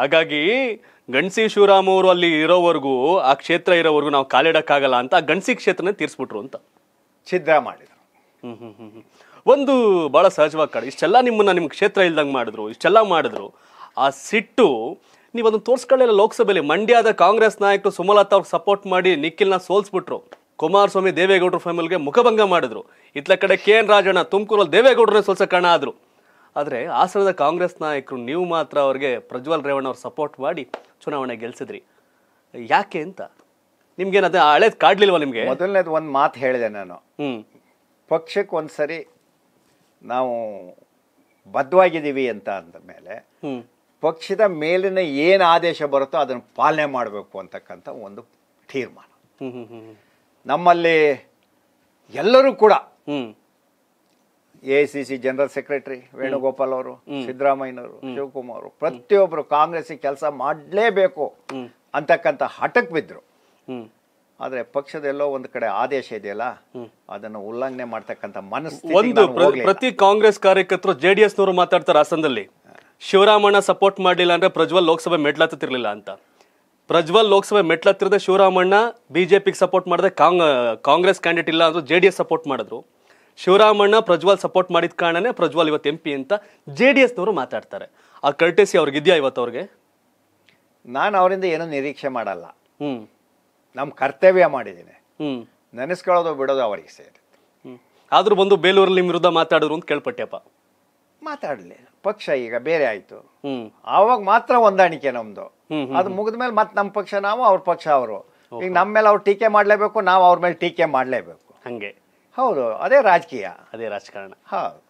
ಹಾಗಾಗಿ ಗಣಸಿ ಶಿವರಾಮ್ ಅವರು ಅಲ್ಲಿ ಇರೋವರೆಗೂ ಆ ಕ್ಷೇತ್ರ ಇರೋವರೆಗೂ ನಾವು ಕಾಲಿಡಕ್ಕಾಗಲ್ಲ ಅಂತ ಆ ಗಣಸಿ ಕ್ಷೇತ್ರನೇ ತೀರ್ಸ್ಬಿಟ್ರು ಅಂತ ಛಿದ್ರ ಮಾಡಿದ್ರು ಹ್ಮ್ ಹ್ಮ್ ಹ್ಮ್ ಒಂದು ಬಹಳ ಸಹಜವಾಗಿ ಕಡೆ ಇಷ್ಟೆಲ್ಲ ನಿಮ್ಮನ್ನ ನಿಮ್ಮ ಕ್ಷೇತ್ರ ಇಲ್ದಂಗೆ ಮಾಡಿದ್ರು ಇಷ್ಟೆಲ್ಲ ಮಾಡಿದ್ರು ಆ ಸಿಟ್ಟು ನೀವು ಅದನ್ನು ತೋರಿಸ್ಕೊಳ್ಳಿಲ್ಲ ಲೋಕಸಭೆಯಲ್ಲಿ ಮಂಡ್ಯದ ಕಾಂಗ್ರೆಸ್ ನಾಯಕರು ಸುಮಲತಾ ಅವ್ರಿಗೆ ಸಪೋರ್ಟ್ ಮಾಡಿ ನಿಖಿಲ್ನ ಸೋಲ್ಸ್ಬಿಟ್ರು ಕುಮಾರಸ್ವಾಮಿ ದೇವೇಗೌಡರ ಫ್ಯಾಮಿಲಿಗೆ ಮುಖಭಂಗ ಮಾಡಿದ್ರು ಇತ್ಲ ಕಡೆ ಕೆ ಎನ್ ರಾಜಣ್ಣ ತುಮಕೂರಲ್ಲಿ ದೇವೇಗೌಡರನ್ನ ಸೋಲ್ಸೋ ಕಾರಣ ಆದರು ಆದರೆ ಹಾಸನದ ಕಾಂಗ್ರೆಸ್ ನಾಯಕರು ನೀವು ಮಾತ್ರ ಅವ್ರಿಗೆ ಪ್ರಜ್ವಲ್ ರೇವಣ್ಣ ಅವ್ರು ಸಪೋರ್ಟ್ ಮಾಡಿ ಚುನಾವಣೆ ಗೆಲ್ಸಿದ್ರಿ ಯಾಕೆ ಅಂತ ನಿಮ್ಗೇನು ಅದೇ ಹಳೇದು ಕಾಡ್ಲಿಲ್ವಾ ನಿಮಗೆ ಮೊದಲನೇದು ಒಂದು ಮಾತು ಹೇಳಿದೆ ನಾನು ಪಕ್ಷಕ್ಕೆ ಒಂದು ಸರಿ ನಾವು ಬದ್ಧವಾಗಿದ್ದೀವಿ ಅಂತ ಅಂದ ಮೇಲೆ ಪಕ್ಷದ ಮೇಲಿನ ಏನು ಆದೇಶ ಬರುತ್ತೋ ಅದನ್ನು ಪಾಲನೆ ಮಾಡಬೇಕು ಅಂತಕ್ಕಂಥ ಒಂದು ತೀರ್ಮಾನ ನಮ್ಮಲ್ಲಿ ಎಲ್ಲರೂ ಕೂಡ A C C general secretary Venugopal ಅವರು ಸಿದ್ದರಾಮಯ್ಯನವರು ಶಿವಕುಮಾರ್ ಪ್ರತಿಯೊಬ್ಬರು ಕಾಂಗ್ರೆಸ್ ಕೆಲಸ ಮಾಡಲೇಬೇಕು ಅಂತಕ್ಕಂಥ ಹಠಕ್ಕೆ ಬಿದ್ದರು ಆದರೆ ಪಕ್ಷದೆಲ್ಲೋ ಒಂದು ಕಡೆ ಆದೇಶ ಇದೆಯಲ್ಲ ಅದನ್ನು ಉಲ್ಲಂಘನೆ ಮಾಡ್ತಕ್ಕಂಥ ಮನಸ್ಸು ಒಂದು ಪ್ರತಿ ಕಾಂಗ್ರೆಸ್ ಕಾರ್ಯಕರ್ತರು ಜೆಡಿಎಸ್ ನವರು ಮಾತಾಡ್ತಾರೆ ಹಾಸನದಲ್ಲಿ ಶಿವರಾಮಣ್ಣ ಸಪೋರ್ಟ್ ಮಾಡಲಿಲ್ಲ ಅಂದ್ರೆ ಪ್ರಜ್ವಲ್ ಲೋಕಸಭೆ ಮೆಟ್ಲಾತಿರ್ಲಿಲ್ಲ ಅಂತ ಪ್ರಜ್ವಲ್ ಲೋಕಸಭೆ ಮೆಟ್ಲತ್ತಿರದೆ ಶಿವರಾಮಣ್ಣ ಬಿಜೆಪಿಗೆ ಸಪೋರ್ಟ್ ಮಾಡಿದೆ ಕಾಂಗ್ರೆಸ್ ಕ್ಯಾಂಡಿಡೇಟ್ ಇಲ್ಲ ಅಂದ್ರೆ ಜೆಡಿಎಸ್ ಸಪೋರ್ಟ್ ಮಾಡಿದ್ರು ಶಿವರಾಮಣ್ಣ ಪ್ರಜ್ವಲ್ ಸಪೋರ್ಟ್ ಮಾಡಿದ ಕಾರಣನೇ ಪ್ರಜ್ವಲ್ ಇವತ್ತು ಎಂ ಪಿ ಅಂತ ಜೆ ಡಿ ಎಸ್ನವರು ಮಾತಾಡ್ತಾರೆ ಆ ಕರ್ಟೆಸಿ ಅವ್ರಿಗೆ ಇದೆಯಾ ಇವತ್ತು ಅವ್ರಿಗೆ ನಾನು ಅವರಿಂದ ಏನೂ ನಿರೀಕ್ಷೆ ಮಾಡಲ್ಲ ಹ್ಮ್ ನಮ್ಮ ಕರ್ತವ್ಯ ಮಾಡಿದ್ದೀನಿ ಹ್ಮ್ ನೆನೆಸ್ಕೊಳ್ಳೋದು ಬಿಡೋದು ಅವರಿಗೆ ಸೇರಿ ಆದರೂ ಬಂದು ಬೇಲೂರಲ್ಲಿ ನಿಮ್ಮ ವಿರುದ್ಧ ಮಾತಾಡಿದ್ರು ಅಂತ ಕೇಳ್ಪಟ್ಟೆಪ್ಪ ಮಾತಾಡಲಿ ಪಕ್ಷ ಈಗ ಬೇರೆ ಆಯಿತು ಹ್ಮ್ ಆವಾಗ ಮಾತ್ರ ಹೊಂದಾಣಿಕೆ ನಮ್ಮದು ಅದು ಅದು ಮೇಲೆ ಮತ್ತೆ ನಮ್ಮ ಪಕ್ಷ ನಾವು ಅವ್ರ ಪಕ್ಷ ಅವರು ಈಗ ನಮ್ಮ ಮೇಲೆ ಅವ್ರು ಟೀಕೆ ಮಾಡಲೇಬೇಕು ನಾವು ಅವ್ರ ಮೇಲೆ ಟೀಕೆ ಮಾಡಲೇಬೇಕು ಹಂಗೆ ಹೌದು ಅದೇ ರಾಜಕೀಯ ಅದೇ ರಾಜಕಾರಣ ಹೌದು